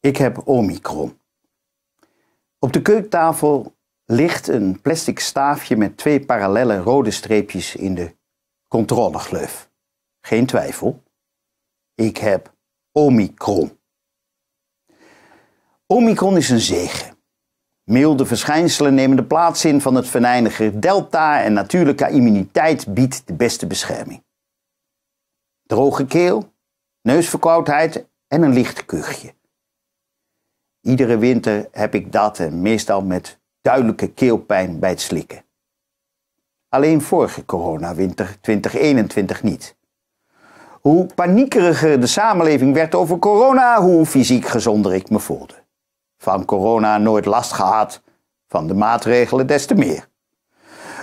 Ik heb Omicron. Op de keukentafel ligt een plastic staafje met twee parallelle rode streepjes in de controlegleuf. Geen twijfel. Ik heb Omicron. Omicron is een zegen. Milde verschijnselen nemen de plaats in van het venijnige delta en natuurlijke immuniteit biedt de beste bescherming. Droge keel, neusverkoudheid en een licht kuchje. Iedere winter heb ik dat en eh, meestal met duidelijke keelpijn bij het slikken. Alleen vorige coronawinter 2021 niet. Hoe paniekeriger de samenleving werd over corona, hoe fysiek gezonder ik me voelde. Van corona nooit last gehad, van de maatregelen des te meer.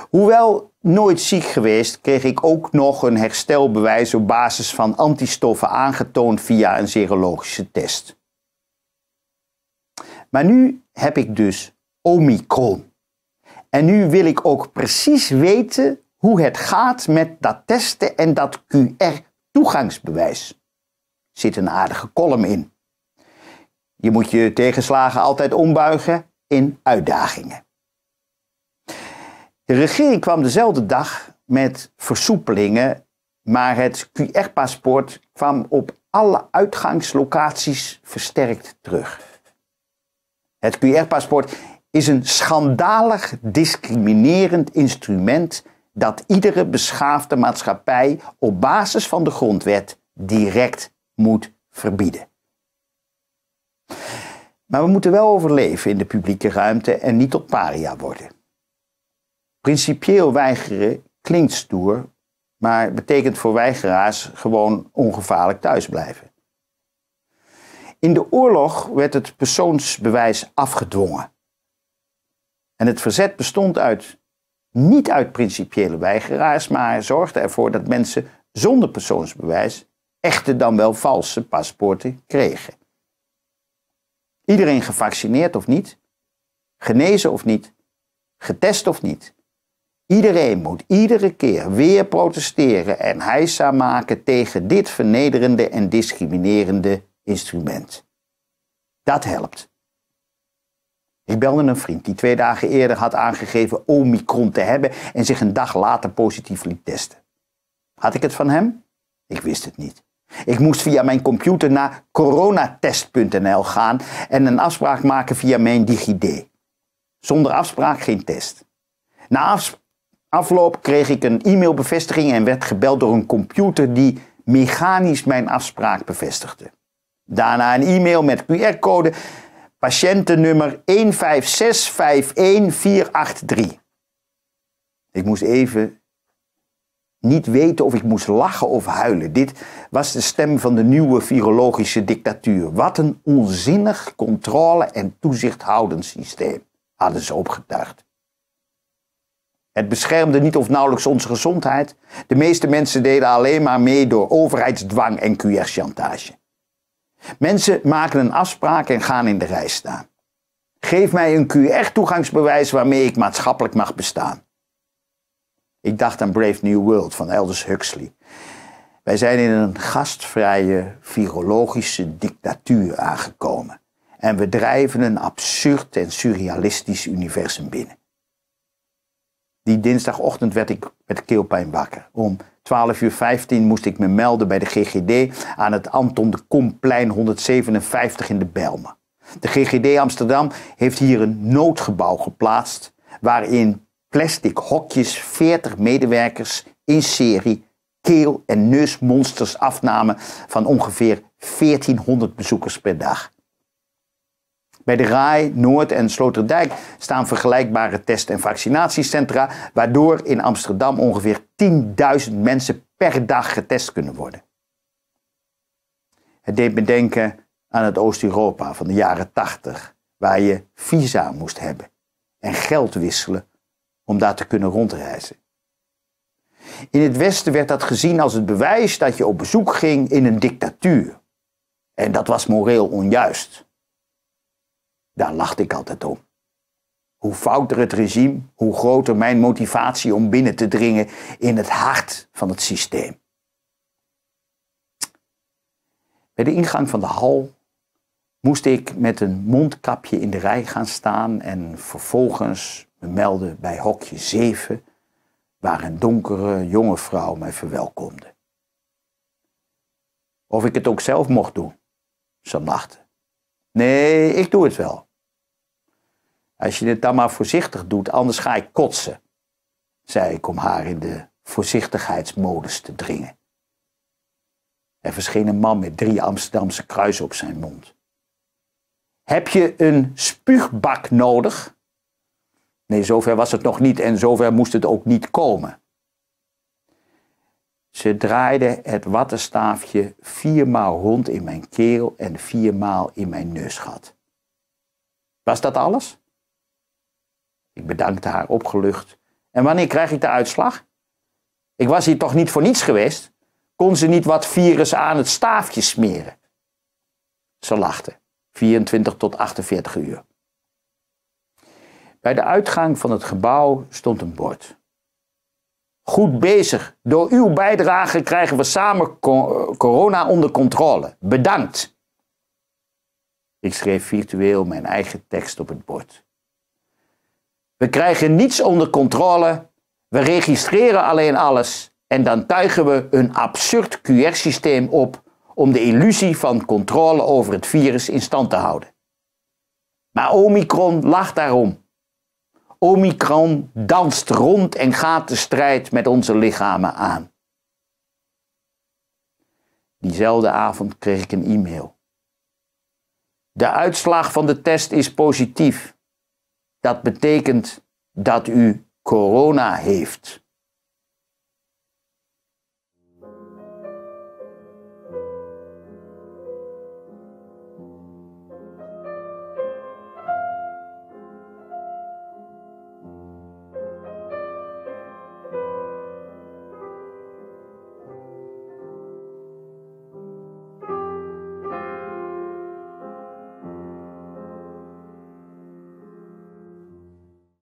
Hoewel nooit ziek geweest, kreeg ik ook nog een herstelbewijs op basis van antistoffen aangetoond via een serologische test. Maar nu heb ik dus Omicron. En nu wil ik ook precies weten hoe het gaat met dat testen en dat QR-toegangsbewijs. Zit een aardige kolom in. Je moet je tegenslagen altijd ombuigen in uitdagingen. De regering kwam dezelfde dag met versoepelingen, maar het QR-paspoort kwam op alle uitgangslocaties versterkt terug. Het QR-paspoort is een schandalig discriminerend instrument dat iedere beschaafde maatschappij op basis van de grondwet direct moet verbieden. Maar we moeten wel overleven in de publieke ruimte en niet tot paria worden. Principieel weigeren klinkt stoer, maar betekent voor weigeraars gewoon ongevaarlijk thuisblijven. In de oorlog werd het persoonsbewijs afgedwongen. En het verzet bestond uit, niet uit principiële weigeraars, maar zorgde ervoor dat mensen zonder persoonsbewijs echte dan wel valse paspoorten kregen. Iedereen gevaccineerd of niet, genezen of niet, getest of niet. Iedereen moet iedere keer weer protesteren en heisa maken tegen dit vernederende en discriminerende instrument. Dat helpt. Ik belde een vriend die twee dagen eerder had aangegeven Omicron te hebben en zich een dag later positief liet testen. Had ik het van hem? Ik wist het niet. Ik moest via mijn computer naar coronatest.nl gaan en een afspraak maken via mijn DigiD. Zonder afspraak geen test. Na afloop kreeg ik een e-mailbevestiging en werd gebeld door een computer die mechanisch mijn afspraak bevestigde. Daarna een e-mail met QR-code patiëntennummer 15651483. Ik moest even niet weten of ik moest lachen of huilen. Dit was de stem van de nieuwe virologische dictatuur. Wat een onzinnig controle- en toezichthoudend systeem, hadden ze opgetuigd. Het beschermde niet of nauwelijks onze gezondheid. De meeste mensen deden alleen maar mee door overheidsdwang en QR-chantage. Mensen maken een afspraak en gaan in de rij staan. Geef mij een QR-toegangsbewijs waarmee ik maatschappelijk mag bestaan. Ik dacht aan Brave New World van Aldous Huxley. Wij zijn in een gastvrije, virologische dictatuur aangekomen. En we drijven een absurd en surrealistisch universum binnen. Die dinsdagochtend werd ik met keelpijn wakker. Om 12 uur 15 moest ik me melden bij de GGD aan het Anton de Komplein 157 in de Belmen. De GGD Amsterdam heeft hier een noodgebouw geplaatst waarin plastic hokjes 40 medewerkers in serie keel- en neusmonsters afnamen van ongeveer 1400 bezoekers per dag. Bij de RAI, Noord en Sloterdijk staan vergelijkbare test- en vaccinatiecentra, waardoor in Amsterdam ongeveer 10.000 mensen per dag getest kunnen worden. Het deed me denken aan het Oost-Europa van de jaren 80, waar je visa moest hebben en geld wisselen om daar te kunnen rondreizen. In het Westen werd dat gezien als het bewijs dat je op bezoek ging in een dictatuur. En dat was moreel onjuist. Daar lachte ik altijd om. Hoe fouter het regime, hoe groter mijn motivatie om binnen te dringen in het hart van het systeem. Bij de ingang van de hal moest ik met een mondkapje in de rij gaan staan en vervolgens me melden bij hokje 7, waar een donkere jonge vrouw mij verwelkomde. Of ik het ook zelf mocht doen, ze lachte. Nee, ik doe het wel. Als je het dan maar voorzichtig doet, anders ga ik kotsen, zei ik om haar in de voorzichtigheidsmodus te dringen. Er verscheen een man met drie Amsterdamse kruisen op zijn mond. Heb je een spuugbak nodig? Nee, zover was het nog niet en zover moest het ook niet komen. Ze draaide het wattenstaafje viermaal rond in mijn keel en viermaal in mijn neusgat. Was dat alles? Ik bedankte haar opgelucht. En wanneer krijg ik de uitslag? Ik was hier toch niet voor niets geweest? Kon ze niet wat virus aan het staafje smeren? Ze lachte. 24 tot 48 uur. Bij de uitgang van het gebouw stond een bord. Goed bezig. Door uw bijdrage krijgen we samen corona onder controle. Bedankt. Ik schreef virtueel mijn eigen tekst op het bord. We krijgen niets onder controle. We registreren alleen alles en dan tuigen we een absurd QR-systeem op om de illusie van controle over het virus in stand te houden. Maar Omicron lacht daarom. Omicron danst rond en gaat de strijd met onze lichamen aan. Diezelfde avond kreeg ik een e-mail. De uitslag van de test is positief dat betekent dat u corona heeft.